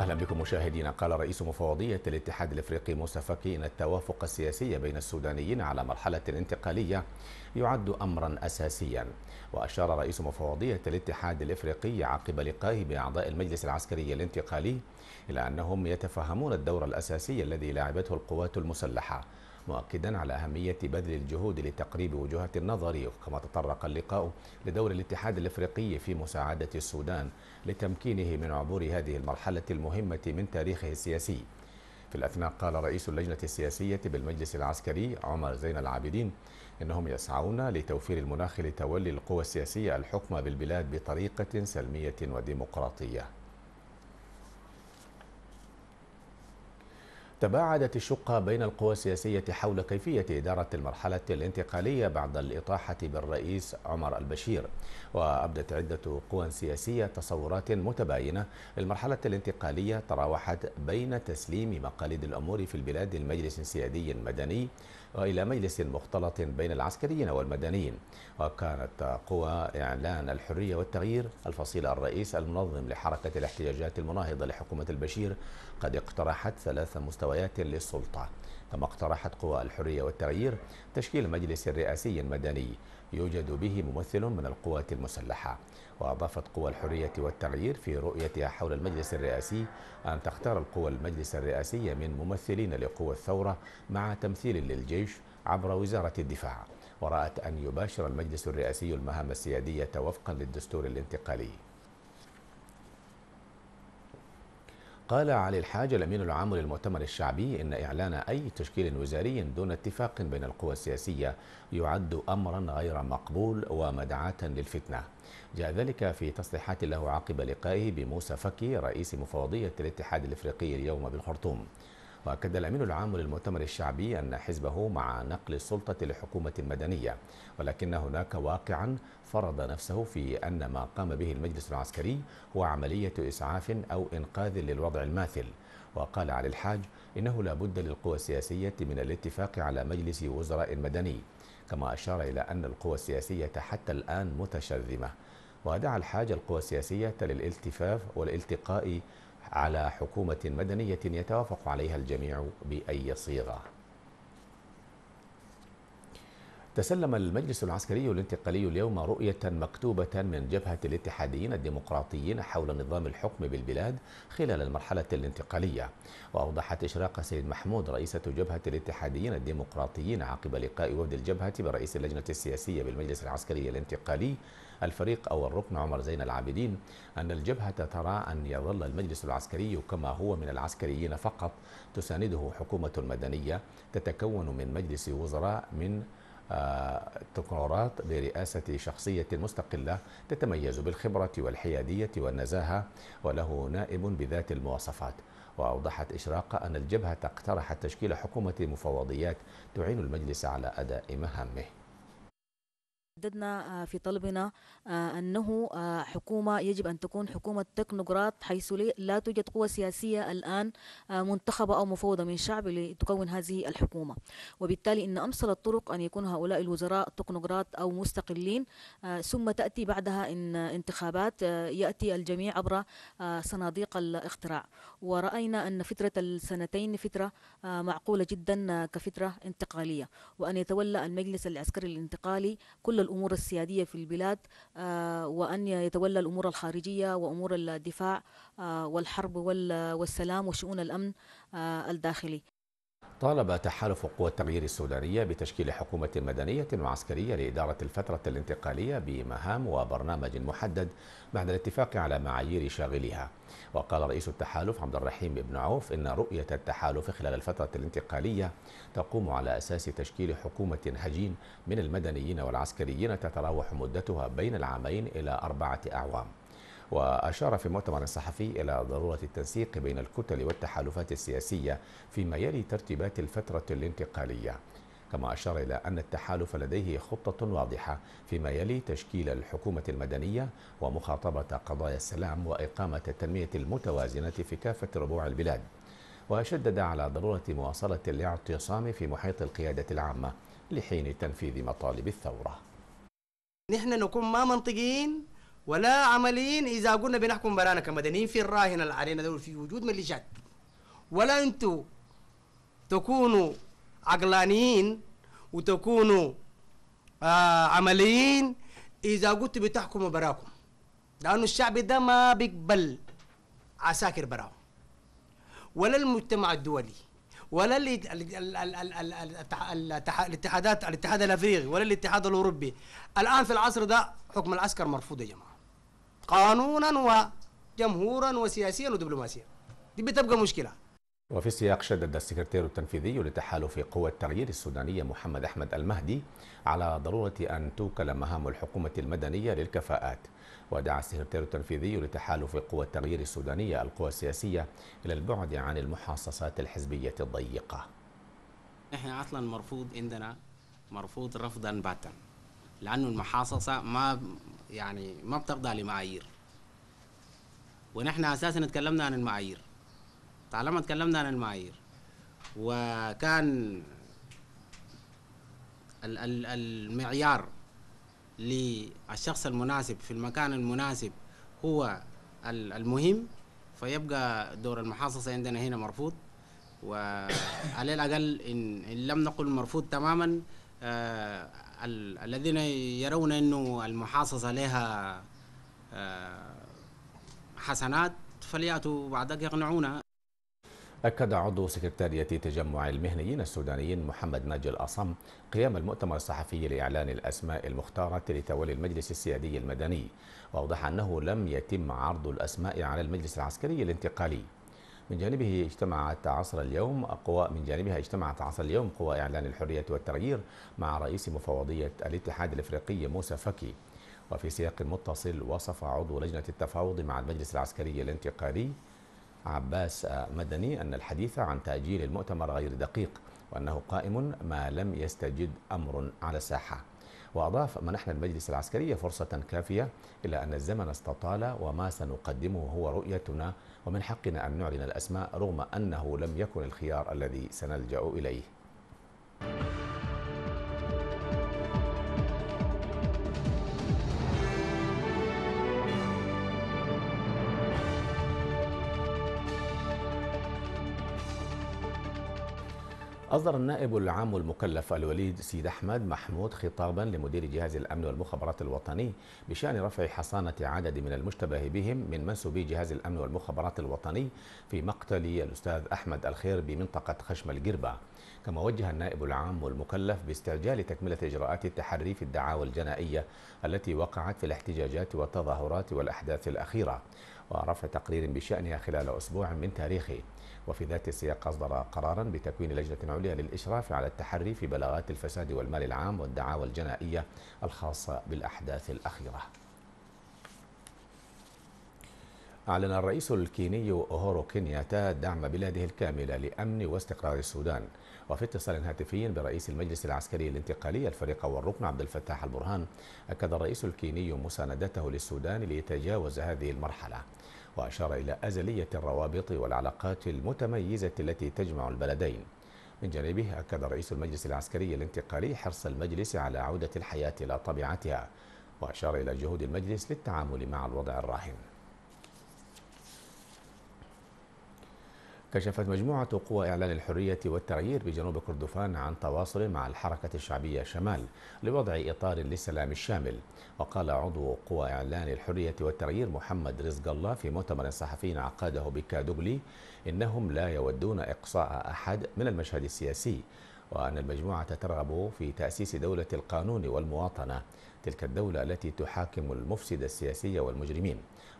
أهلا بكم مشاهدينا قال رئيس مفوضية الاتحاد الافريقي موسى فكي أن التوافق السياسي بين السودانيين على مرحلة انتقالية يعد أمرا أساسيا وأشار رئيس مفوضية الاتحاد الافريقي عقب لقائه بأعضاء المجلس العسكري الانتقالي إلى أنهم يتفهمون الدور الأساسي الذي لعبته القوات المسلحة مؤكدا على أهمية بذل الجهود لتقريب وجهات النظر كما تطرق اللقاء لدور الاتحاد الإفريقي في مساعدة السودان لتمكينه من عبور هذه المرحلة المهمة من تاريخه السياسي في الأثناء قال رئيس اللجنة السياسية بالمجلس العسكري عمر زين العابدين إنهم يسعون لتوفير المناخ لتولي القوى السياسية الحكم بالبلاد بطريقة سلمية وديمقراطية تباعدت الشقة بين القوى السياسية حول كيفية إدارة المرحلة الانتقالية بعد الإطاحة بالرئيس عمر البشير وأبدت عدة قوى سياسية تصورات متباينة للمرحلة الانتقالية تراوحت بين تسليم مقاليد الأمور في البلاد لمجلس سيادي مدني إلى مجلس مختلط بين العسكريين والمدنيين وكانت قوى إعلان الحرية والتغيير الفصيلة الرئيس المنظم لحركة الاحتجاجات المناهضة لحكومة البشير قد اقترحت ثلاث مستويات للسلطة كما اقترحت قوى الحرية والتغيير تشكيل مجلس رئاسي مدني يوجد به ممثل من القوات المسلحة وأضافت قوى الحرية والتغيير في رؤيتها حول المجلس الرئاسي أن تختار القوى المجلس الرئاسي من ممثلين لقوى الثورة مع تمثيل للجيش عبر وزارة الدفاع ورأت أن يباشر المجلس الرئاسي المهام السيادية وفقا للدستور الانتقالي قال علي الحاج الأمين العام للمؤتمر الشعبي إن إعلان أي تشكيل وزاري دون اتفاق بين القوى السياسية يعد أمرا غير مقبول ومدعاة للفتنة جاء ذلك في تصريحات له عقب لقائه بموسى فكي رئيس مفوضية الاتحاد الإفريقي اليوم بالخرطوم وأكد الأمين العام للمؤتمر الشعبي أن حزبه مع نقل السلطة لحكومة مدنية ولكن هناك واقعا فرض نفسه في أن ما قام به المجلس العسكري هو عملية إسعاف أو إنقاذ للوضع الماثل وقال علي الحاج إنه لا بد للقوى السياسية من الاتفاق على مجلس وزراء مدني كما أشار إلى أن القوى السياسية حتى الآن متشرذمة ودعا الحاج القوى السياسية للالتفاف والالتقاء على حكومة مدنية يتوافق عليها الجميع بأي صيغة تسلم المجلس العسكري الانتقالي اليوم رؤية مكتوبة من جبهة الاتحاديين الديمقراطيين حول نظام الحكم بالبلاد خلال المرحلة الانتقالية وأوضحت إشراق سيد محمود رئيسة جبهة الاتحاديين الديمقراطيين عقب لقاء وفد الجبهة برئيس اللجنة السياسية بالمجلس العسكري الانتقالي الفريق أو الركن عمر زين العابدين أن الجبهة ترى أن يظل المجلس العسكري كما هو من العسكريين فقط تسانده حكومة مدنية تتكون من مجلس وزراء من التكنورات برئاسة شخصية مستقلة تتميز بالخبرة والحيادية والنزاهة وله نائب بذات المواصفات وأوضحت إشراق أن الجبهة اقترحت تشكيل حكومة مفوضيات تعين المجلس على أداء مهامه جددنا آه، في طلبنا آه، أنه آه، حكومة يجب أن تكون حكومة تكنوقراط حيث لا توجد قوة سياسية الآن منتخبة أو مفوضة من شعب لتكون هذه الحكومة وبالتالي إن أمثل الطرق أن يكون هؤلاء الوزراء تكنوقراط أو مستقلين ثم تأتي بعدها إن انتخابات يأتي الجميع عبر صناديق الاختراع ورأينا أن فترة السنتين فترة معقولة جدا كفترة انتقالية وأن يتولى المجلس العسكري الانتقالي كل الأمور السيادية في البلاد آه، وأن يتولى الأمور الخارجية وأمور الدفاع آه، والحرب والسلام وشؤون الأمن آه، الداخلي طالب تحالف قوى التغيير السودانية بتشكيل حكومة مدنية وعسكرية لإدارة الفترة الانتقالية بمهام وبرنامج محدد بعد الاتفاق على معايير شاغلها وقال رئيس التحالف عبد الرحيم بن عوف إن رؤية التحالف خلال الفترة الانتقالية تقوم على أساس تشكيل حكومة هجين من المدنيين والعسكريين تتراوح مدتها بين العامين إلى أربعة أعوام وأشار في المؤتمر الصحفي إلى ضرورة التنسيق بين الكتل والتحالفات السياسية فيما يلي ترتيبات الفترة الانتقالية كما أشار إلى أن التحالف لديه خطة واضحة فيما يلي تشكيل الحكومة المدنية ومخاطبة قضايا السلام وإقامة التنمية المتوازنة في كافة ربوع البلاد وشدد على ضرورة مواصلة الاعتصام في محيط القيادة العامة لحين تنفيذ مطالب الثورة نحن نكون ما منطقيين ولا عمليين اذا قلنا بنحكم برانا كمدنيين في الراهن اللي علينا دول في وجود مليشيات ولا انتوا تكونوا عقلانيين وتكونوا آه عمليين اذا قلت بتحكموا براكم لانه الشعب ده ما بيقبل عساكر براهم ولا المجتمع الدولي ولا الاتحادات الاتحاد الافريقي ولا الاتحاد الاوروبي الان في العصر ده حكم العسكر مرفوض يا جماعه قانونا وجمهورا وسياسيا ودبلوماسيا دي بتبقى مشكله وفي السياق شدد السكرتير التنفيذي لتحالف قوى التغيير السودانية محمد أحمد المهدي على ضرورة أن توكل مهام الحكومة المدنية للكفاءات ودعا السكرتير التنفيذي لتحالف قوى التغيير السودانية القوى السياسية إلى البعد عن المحاصصات الحزبية الضيقة نحن أصلا مرفوض عندنا مرفوض رفضا باتا لأن المحاصصة ما يعني ما بتخضع لمعايير ونحن اساسا تكلمنا عن المعايير طالما تكلمنا عن المعايير وكان المعيار للشخص المناسب في المكان المناسب هو المهم فيبقى دور المحاصصة عندنا هنا مرفوض وعلى الأقل إن, إن لم نقل مرفوض تماما آه، الذين يرون انه المحاصصه لها آه، حسنات فلياتوا بعدك يقنعونا أكد عضو سكرتارية تجمع المهنيين السودانيين محمد ناجي الأصم قيام المؤتمر الصحفي لإعلان الأسماء المختارة لتولي المجلس السيادي المدني وأوضح أنه لم يتم عرض الأسماء على المجلس العسكري الانتقالي من جانبه اجتمعت عصر اليوم قوى من جانبها اجتمعت عصر اليوم قوى إعلان الحرية والتغيير مع رئيس مفوضية الاتحاد الإفريقي موسى فكي وفي سياق متصل وصف عضو لجنة التفاوض مع المجلس العسكري الانتقالي عباس مدني أن الحديث عن تأجيل المؤتمر غير دقيق وأنه قائم ما لم يستجد أمر على الساحة وأضاف منحنا المجلس العسكري فرصة كافية الى أن الزمن استطال وما سنقدمه هو رؤيتنا ومن حقنا أن نعلن الأسماء رغم أنه لم يكن الخيار الذي سنلجأ إليه أصدر النائب العام المكلف الوليد سيد أحمد محمود خطابا لمدير جهاز الأمن والمخابرات الوطني بشأن رفع حصانة عدد من المشتبه بهم من منسوبي جهاز الأمن والمخابرات الوطني في مقتل الأستاذ أحمد الخير بمنطقة خشم القربة كما وجه النائب العام المكلف باستعجال تكملة إجراءات التحري في الدعاوى الجنائية التي وقعت في الاحتجاجات والتظاهرات والأحداث الأخيرة ورفع تقرير بشأنها خلال أسبوع من تاريخه وفي ذات السياق أصدر قرارا بتكوين لجنة عليا للإشراف على التحري في بلاغات الفساد والمال العام والدعاوى الجنائية الخاصة بالأحداث الأخيرة أعلن الرئيس الكيني أهورو كينياتا دعم بلاده الكاملة لأمن واستقرار السودان وفي اتصال هاتفي برئيس المجلس العسكري الانتقالي الفريق والركن عبد الفتاح البرهان أكد الرئيس الكيني مساندته للسودان ليتجاوز هذه المرحلة وأشار إلى أزلية الروابط والعلاقات المتميزة التي تجمع البلدين من جانبه أكد رئيس المجلس العسكري الانتقالي حرص المجلس على عودة الحياة إلى طبيعتها وأشار إلى جهود المجلس للتعامل مع الوضع الراهن كشفت مجموعة قوى إعلان الحرية والتغيير بجنوب كردفان عن تواصل مع الحركة الشعبية شمال لوضع إطار للسلام الشامل وقال عضو قوى إعلان الحرية والتغيير محمد رزق الله في مؤتمر صحفي عقده بكادوغلي إنهم لا يودون إقصاء أحد من المشهد السياسي وأن المجموعة ترغب في تأسيس دولة القانون والمواطنة تلك الدولة التي تحاكم المفسد السياسي والمجرمين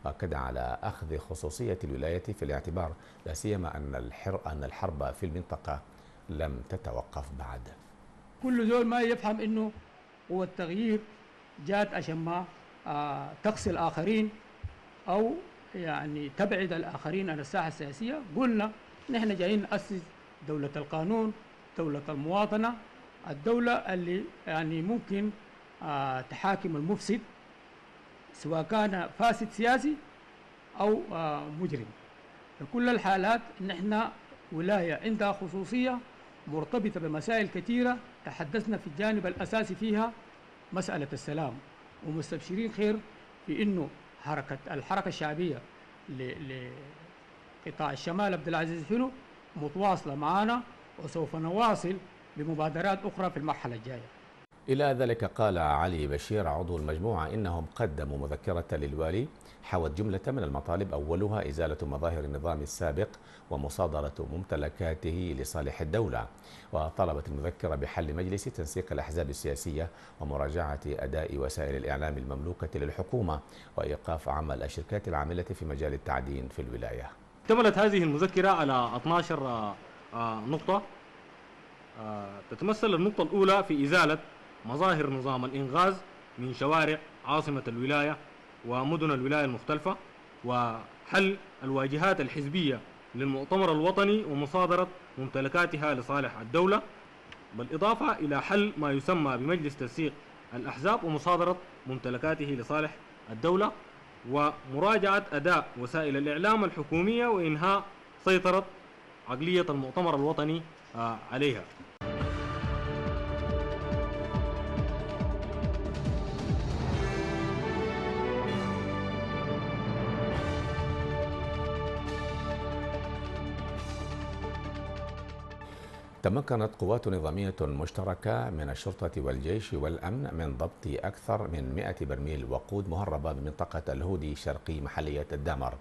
أكد على أخذ خصوصية الولاية في الاعتبار لا سيما أن الحرب أن الحرب في المنطقة لم تتوقف بعد كل زول ما يفهم أنه هو التغيير جات عشان ما آه، تقصي الآخرين أو يعني تبعد الآخرين عن الساحة السياسية قلنا نحن جايين نأسس دولة القانون دولة المواطنة الدولة اللي يعني ممكن آه، تحاكم المفسد سواء كان فاسد سياسي أو آه، مجرم في كل الحالات نحن ولاية عندها خصوصية مرتبطة بمسائل كثيرة تحدثنا في الجانب الأساسي فيها مسألة السلام ومستبشرين خير في أنه حركة الحركة الشعبية لقطاع الشمال عبد العزيز حلو متواصلة معنا وسوف نواصل بمبادرات أخرى في المرحلة الجاية إلى ذلك قال علي بشير عضو المجموعة إنهم قدموا مذكرة للوالي حوت جملة من المطالب أولها إزالة مظاهر النظام السابق ومصادرة ممتلكاته لصالح الدولة وطلبت المذكرة بحل مجلس تنسيق الأحزاب السياسية ومراجعة أداء وسائل الإعلام المملوكة للحكومة وإيقاف عمل الشركات العاملة في مجال التعدين في الولاية اكتملت هذه المذكرة على 12 آه، نقطة آه، تتمثل النقطة الأولى في إزالة مظاهر نظام الإنغاز من شوارع عاصمة الولاية ومدن الولاية المختلفة وحل الواجهات الحزبية للمؤتمر الوطني ومصادرة ممتلكاتها لصالح الدولة بالإضافة إلى حل ما يسمى بمجلس تنسيق الأحزاب ومصادرة ممتلكاته لصالح الدولة ومراجعة أداء وسائل الإعلام الحكومية وإنهاء سيطرة عقلية المؤتمر الوطني آه، عليها تمكنت قوات نظامية مشتركة من الشرطة والجيش والأمن من ضبط أكثر من 100 برميل وقود مهربة بمنطقة الهودي شرقي محلية الدامر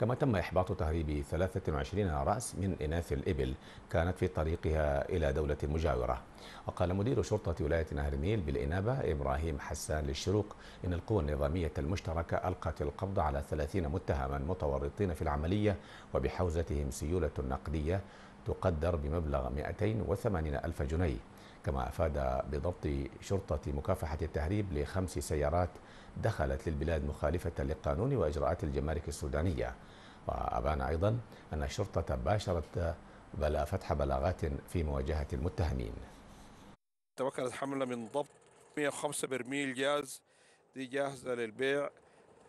كما تم إحباط تهريب 23 رأس من إناث الإبل كانت في طريقها إلى دولة مجاورة وقال مدير شرطة ولاية نهر النيل بالإنابة إبراهيم حسان للشروق إن القوى النظامية المشتركة ألقت القبض على 30 متهما متورطين في العملية وبحوزتهم سيولة نقدية تقدر بمبلغ 280 ألف جنيه كما أفاد بضبط شرطة مكافحة التهريب لخمس سيارات دخلت للبلاد مخالفة للقانون وإجراءات الجمارك السودانية وأبان أيضا أن الشرطة باشرت بلا فتح بلاغات في مواجهة المتهمين توكلت حملة من ضبط 105 برميل جاز دي جاهزة للبيع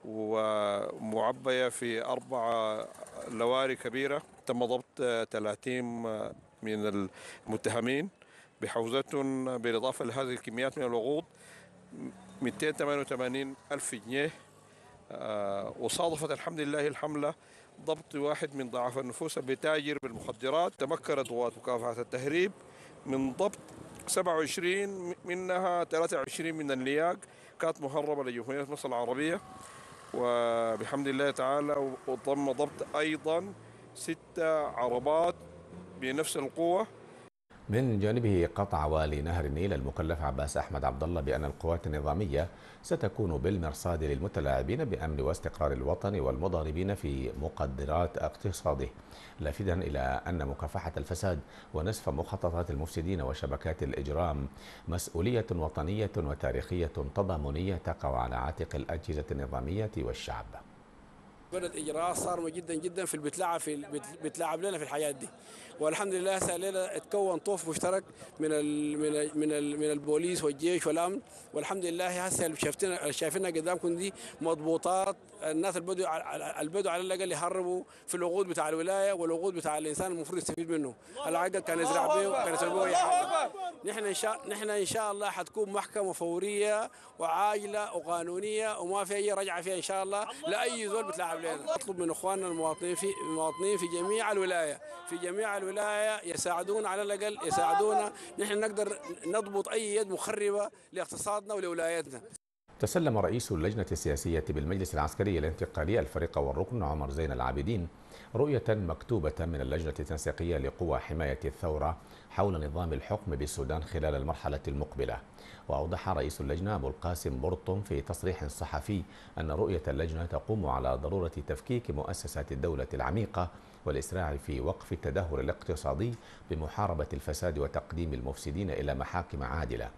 ومعبية في أربع لواري كبيرة تم ضبط 30 من المتهمين بحوزتهم بالإضافة لهذه الكميات من الوقود 288 ألف جنيه آه، وصادفت الحمد لله الحملة ضبط واحد من ضعاف النفوس بتاجر بالمخدرات تمكنت قوات مكافحة التهريب من ضبط 27 منها 23 من اللياق كانت مهربة لجمهورية مصر العربية وبحمد الله تعالى وتم ضبط أيضا ست عربات بنفس القوة من جانبه قطع والي نهر النيل المكلف عباس أحمد عبد الله بأن القوات النظامية ستكون بالمرصاد للمتلاعبين بأمن واستقرار الوطن والمضاربين في مقدرات اقتصاده لافتا إلى أن مكافحة الفساد ونصف مخططات المفسدين وشبكات الإجرام مسؤولية وطنية وتاريخية تضامنية تقع على عاتق الأجهزة النظامية والشعب بدات اجراءات صارمه جدا جدا في بتلعب في بتلعب لنا في الحياه دي والحمد لله هسه الليله اتكون طوف مشترك من الـ من الـ من, الـ من البوليس والجيش والامن والحمد لله هسه اللي شايفينها شايفينها قدامكم دي مضبوطات الناس البدو البدو على الاقل يهربوا في الوقود بتاع الولايه والوقود بتاع الانسان المفروض يستفيد منه العقل كان يزرع به وكان يسوي به حاجه نحن ان شاء نحن ان شاء الله حتكون محكمه فوريه وعاجله وقانونيه وما في اي رجعه فيها ان شاء الله لاي زول بتلعب حولنا اطلب من اخواننا المواطنين في المواطنين في جميع الولايه في جميع الولايه يساعدونا على الاقل يساعدونا نحن نقدر نضبط اي يد مخربه لاقتصادنا ولولايتنا تسلم رئيس اللجنة السياسية بالمجلس العسكري الانتقالي الفريق والركن عمر زين العابدين رؤية مكتوبة من اللجنة التنسيقية لقوى حماية الثورة حول نظام الحكم بالسودان خلال المرحلة المقبلة وأوضح رئيس اللجنة أبو القاسم برطم في تصريح صحفي أن رؤية اللجنة تقوم على ضرورة تفكيك مؤسسات الدولة العميقة والإسراع في وقف التدهور الاقتصادي بمحاربة الفساد وتقديم المفسدين إلى محاكم عادلة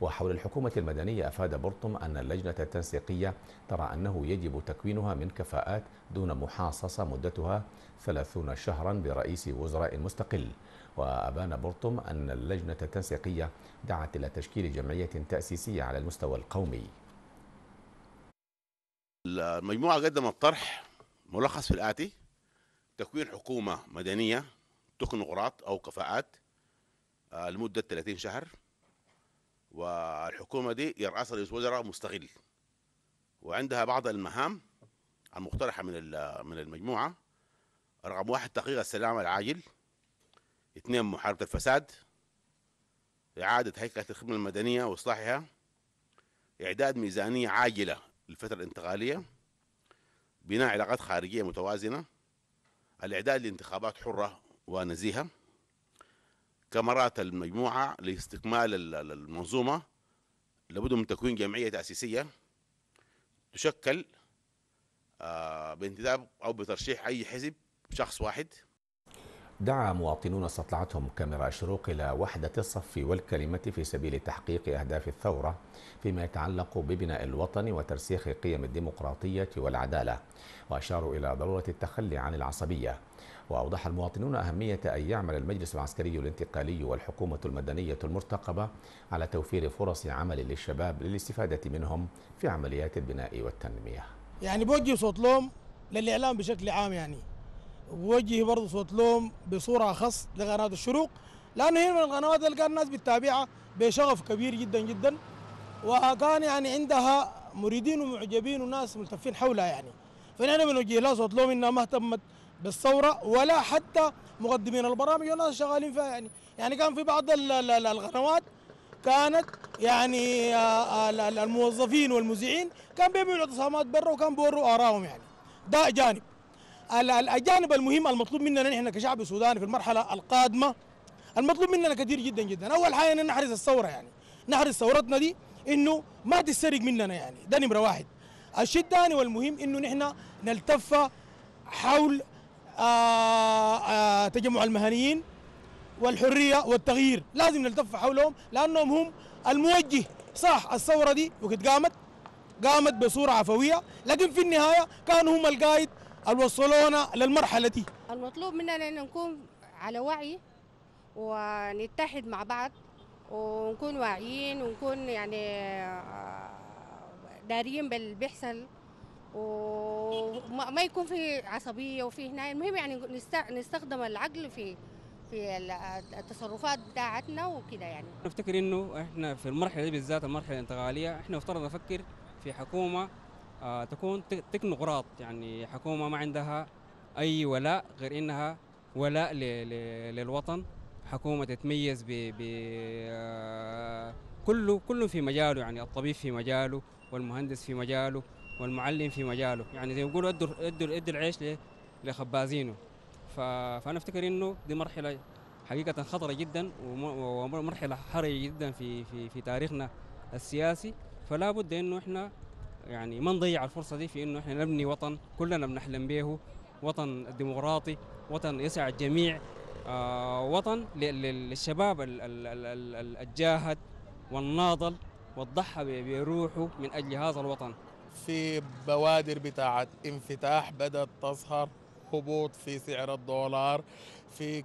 وحول الحكومة المدنية أفاد برطم أن اللجنة التنسيقية ترى أنه يجب تكوينها من كفاءات دون محاصصة مدتها 30 شهرا برئيس وزراء مستقل وأبان برطم أن اللجنة التنسيقية دعت إلى تشكيل جمعية تأسيسية على المستوى القومي المجموعة قدمت طرح ملخص في الآتي تكوين حكومة مدنية تكنوقراط أو كفاءات لمدة 30 شهر والحكومة دي يرأسها رئيس وزراء مستغل وعندها بعض المهام المقترحة من من المجموعة رقم واحد تحقيق السلام العاجل اثنين محاربة الفساد إعادة هيكلة الخدمة المدنية وإصلاحها إعداد ميزانية عاجلة للفترة الانتقالية بناء علاقات خارجية متوازنة الإعداد لانتخابات حرة ونزيهة كاميرات المجموعة لاستكمال المنظومة لابد من تكوين جمعية تأسيسية تشكل آه، بانتداب أو بترشيح أي حزب شخص واحد دعا مواطنون استطلعتهم كاميرا شروق إلى وحدة الصف والكلمة في سبيل تحقيق أهداف الثورة فيما يتعلق ببناء الوطن وترسيخ قيم الديمقراطية والعدالة وأشاروا إلى ضرورة التخلي عن العصبية وأوضح المواطنون أهمية أن يعمل المجلس العسكري الانتقالي والحكومة المدنية المرتقبة على توفير فرص عمل للشباب للاستفادة منهم في عمليات البناء والتنمية يعني بوجه صوت لهم للإعلام بشكل عام يعني بوجه برضه صوت لهم بصورة خاص لقناة الشروق لأنه هي من القنوات اللي كان الناس بتتابعها بشغف كبير جدا جدا وكان يعني عندها مريدين ومعجبين وناس ملتفين حولها يعني فنحن بنوجه لها صوت لهم انها ما اهتمت بالثوره ولا حتى مقدمين البرامج والناس شغالين فيها يعني يعني كان في بعض القنوات كانت يعني آه، آه، الموظفين والمذيعين كان بيعملوا اعتصامات برا وكان بيوروا ارائهم يعني ده جانب الجانب المهم المطلوب مننا نحن كشعب سوداني في المرحله القادمه المطلوب مننا كثير جدا جدا اول حاجه ان نحرز الثوره يعني نحرز ثورتنا دي انه ما تتسرق مننا يعني ده نمره واحد الشيء الثاني والمهم انه نحن نلتف حول آه، آه، تجمع المهنيين والحريه والتغيير لازم نلتف حولهم لانهم هم الموجه صح الثوره دي وقت قامت قامت بصوره عفويه لكن في النهايه كانوا هم القائد اللي وصلونا للمرحله دي المطلوب مننا ان نكون على وعي ونتحد مع بعض ونكون واعيين ونكون يعني آه، دارين باللي بيحصل وما يكون في عصبيه وفي هنا المهم يعني نستخدم العقل في في التصرفات بتاعتنا وكده يعني نفتكر انه احنا في المرحله دي بالذات المرحله الانتقاليه احنا مفترض نفكر في حكومه آه، تكون تكنوقراط يعني حكومه ما عندها اي ولاء غير انها ولاء للوطن حكومه تتميز ب آه، كله كله في مجاله يعني الطبيب في مجاله والمهندس في مجاله والمعلم في مجاله يعني زي يقولوا ادوا ادوا ادوا العيش لخبازينه فانا افتكر انه دي مرحله حقيقه خطره جدا ومرحله حرجه جدا في في في تاريخنا السياسي فلا بد انه احنا يعني ما نضيع الفرصه دي في انه احنا نبني وطن كلنا بنحلم به وطن ديمقراطي وطن يسع الجميع آه وطن للشباب الجاهد والناضل والضحى بروحه من اجل هذا الوطن في بوادر بتاعت انفتاح بدأت تظهر هبوط في سعر الدولار في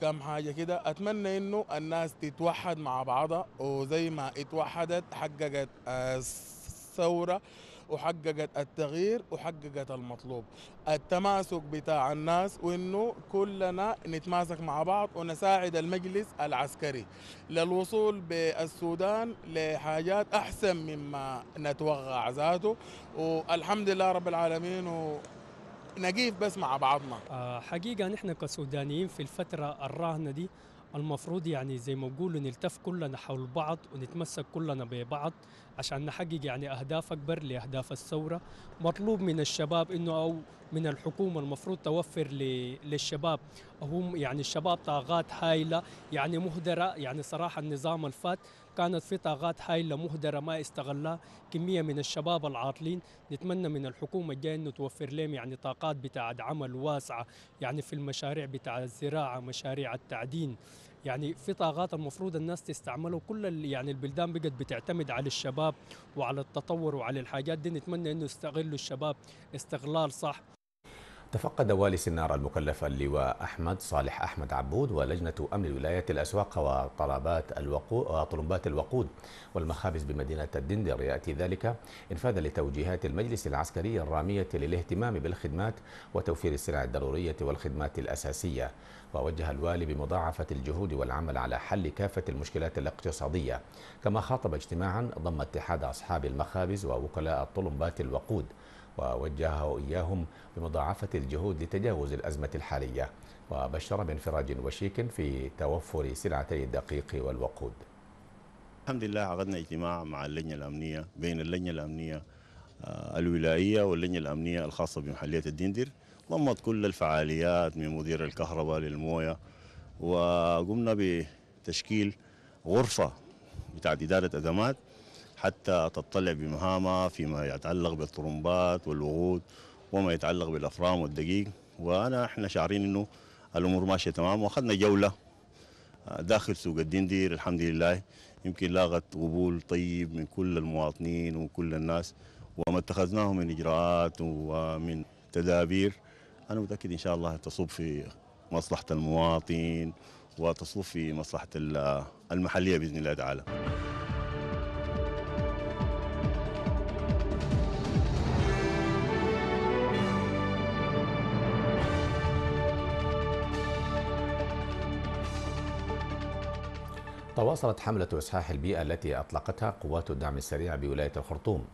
كم حاجة كده أتمنى إنه الناس تتوحد مع بعضها وزي ما اتوحدت حققت الثورة آه، وحققت التغيير وحققت المطلوب التماسك بتاع الناس وانه كلنا نتماسك مع بعض ونساعد المجلس العسكري للوصول بالسودان لحاجات احسن مما نتوقع ذاته والحمد لله رب العالمين و نقيف بس مع بعضنا آه، حقيقة نحن كسودانيين في الفترة الراهنة دي المفروض يعني زي ما بقولوا نلتف كلنا حول بعض ونتمسك كلنا ببعض عشان نحقق يعني اهداف اكبر لاهداف الثوره مطلوب من الشباب انه او من الحكومه المفروض توفر للشباب هم يعني الشباب طاقات هائله يعني مهدره يعني صراحه النظام الفات كانت في طاقات حائلة مهدره ما استغلها كميه من الشباب العاطلين نتمنى من الحكومه الجايه انه توفر لهم يعني طاقات بتاعه عمل واسعه يعني في المشاريع بتاع الزراعه مشاريع التعدين يعني في طاقات المفروض الناس تستعمله كل يعني البلدان بقت بتعتمد على الشباب وعلى التطور وعلى الحاجات دي نتمنى انه يستغلوا الشباب استغلال صح تفقد والي سنار المكلف اللواء أحمد صالح أحمد عبود ولجنة أمن ولاية الأسواق وطلبات الوقود وطلبات الوقود والمخابز بمدينة الدندر يأتي ذلك إنفاذا لتوجيهات المجلس العسكري الرامية للاهتمام بالخدمات وتوفير السلع الضرورية والخدمات الأساسية ووجه الوالي بمضاعفة الجهود والعمل على حل كافة المشكلات الاقتصادية كما خاطب اجتماعا ضم اتحاد أصحاب المخابز ووكلاء طلبات الوقود ووجهه إياهم بمضاعفة الجهود لتجاوز الأزمة الحالية وبشر بانفراج وشيك في توفر سلعتي الدقيق والوقود الحمد لله عقدنا اجتماع مع اللجنة الأمنية بين اللجنة الأمنية آه، الولائية واللجنة الأمنية الخاصة بمحلية الدندر ضمت كل الفعاليات من مدير الكهرباء للموية وقمنا بتشكيل غرفة بتاعت إدارة أزمات حتى تطلع بمهامها فيما يتعلق بالطرمبات والوقود وما يتعلق بالافرام والدقيق وانا احنا شعرين انه الامور ماشيه تمام واخذنا جوله آه، داخل سوق الدندير الحمد لله يمكن لاقت قبول طيب من كل المواطنين وكل الناس وما اتخذناه من اجراءات ومن تدابير انا متاكد ان شاء الله تصب في مصلحه المواطن وتصب في مصلحه المحليه باذن الله تعالى تواصلت حملة إصحاح البيئة التي أطلقتها قوات الدعم السريع بولاية الخرطوم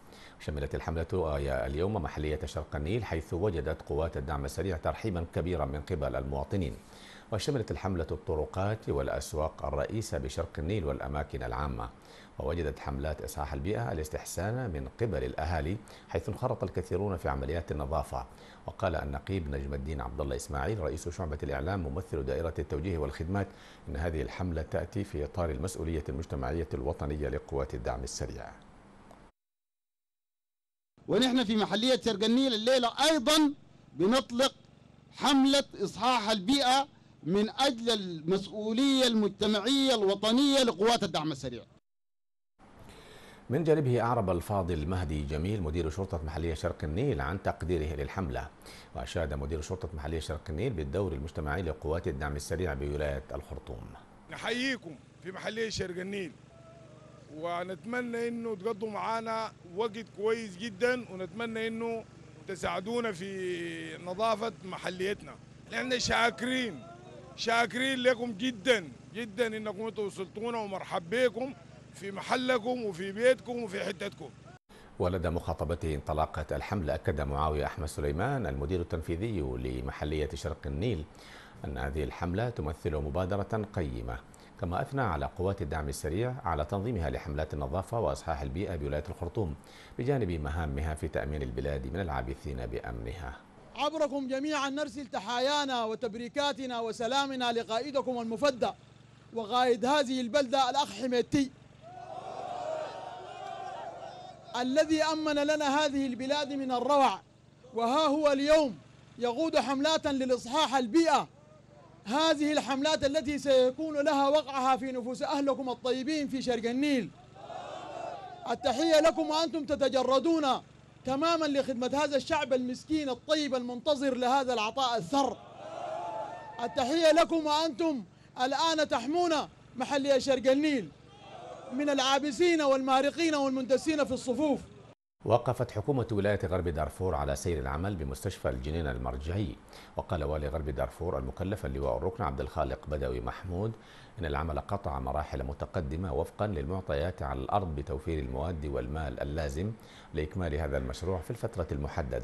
شملت الحملة آية اليوم محلية شرق النيل حيث وجدت قوات الدعم السريع ترحيبا كبيرا من قبل المواطنين وشملت الحملة الطرقات والأسواق الرئيسة بشرق النيل والأماكن العامة ووجدت حملات إصلاح البيئة الاستحسان من قبل الأهالي حيث انخرط الكثيرون في عمليات النظافة وقال النقيب نجم الدين عبد الله إسماعيل رئيس شعبة الإعلام ممثل دائرة التوجيه والخدمات إن هذه الحملة تأتي في إطار المسؤولية المجتمعية الوطنية لقوات الدعم السريع ونحن في محلية النيل الليلة أيضا بنطلق حملة إصحاح البيئة من أجل المسؤولية المجتمعية الوطنية لقوات الدعم السريع من جانبه أعرب الفاضل مهدي جميل مدير شرطة محلية شرق النيل عن تقديره للحملة وأشاد مدير شرطة محلية شرق النيل بالدور المجتمعي لقوات الدعم السريع بولاية الخرطوم نحييكم في محلية شرق النيل ونتمنى أنه تقضوا معنا وقت كويس جدا ونتمنى أنه تساعدونا في نظافة محليتنا لأننا شاكرين شاكرين لكم جدا جدا انكم انتم وصلتونا ومرحب بكم في محلكم وفي بيتكم وفي حتتكم ولدى مخاطبته انطلاقة الحملة أكد معاوية أحمد سليمان المدير التنفيذي لمحلية شرق النيل أن هذه الحملة تمثل مبادرة قيمة كما أثنى على قوات الدعم السريع على تنظيمها لحملات النظافة وإصحاح البيئة بولاية الخرطوم بجانب مهامها في تأمين البلاد من العابثين بأمنها عبركم جميعا نرسل تحايانا وتبريكاتنا وسلامنا لقائدكم المفدى وقائد هذه البلدة الأخ حميتي الذي أمن لنا هذه البلاد من الروع وها هو اليوم يقود حملات للإصحاح البيئة هذه الحملات التي سيكون لها وقعها في نفوس أهلكم الطيبين في شرق النيل التحية لكم وأنتم تتجردون تماما لخدمة هذا الشعب المسكين الطيب المنتظر لهذا العطاء الثر التحية لكم وأنتم الآن تحمون محلي شرق النيل من العابسين والمارقين والمندسين في الصفوف وقفت حكومة ولاية غرب دارفور على سير العمل بمستشفى الجنين المرجعي وقال والي غرب دارفور المكلف اللواء الركن عبد الخالق بدوي محمود إن العمل قطع مراحل متقدمة وفقا للمعطيات على الأرض بتوفير المواد والمال اللازم لإكمال هذا المشروع في الفترة المحددة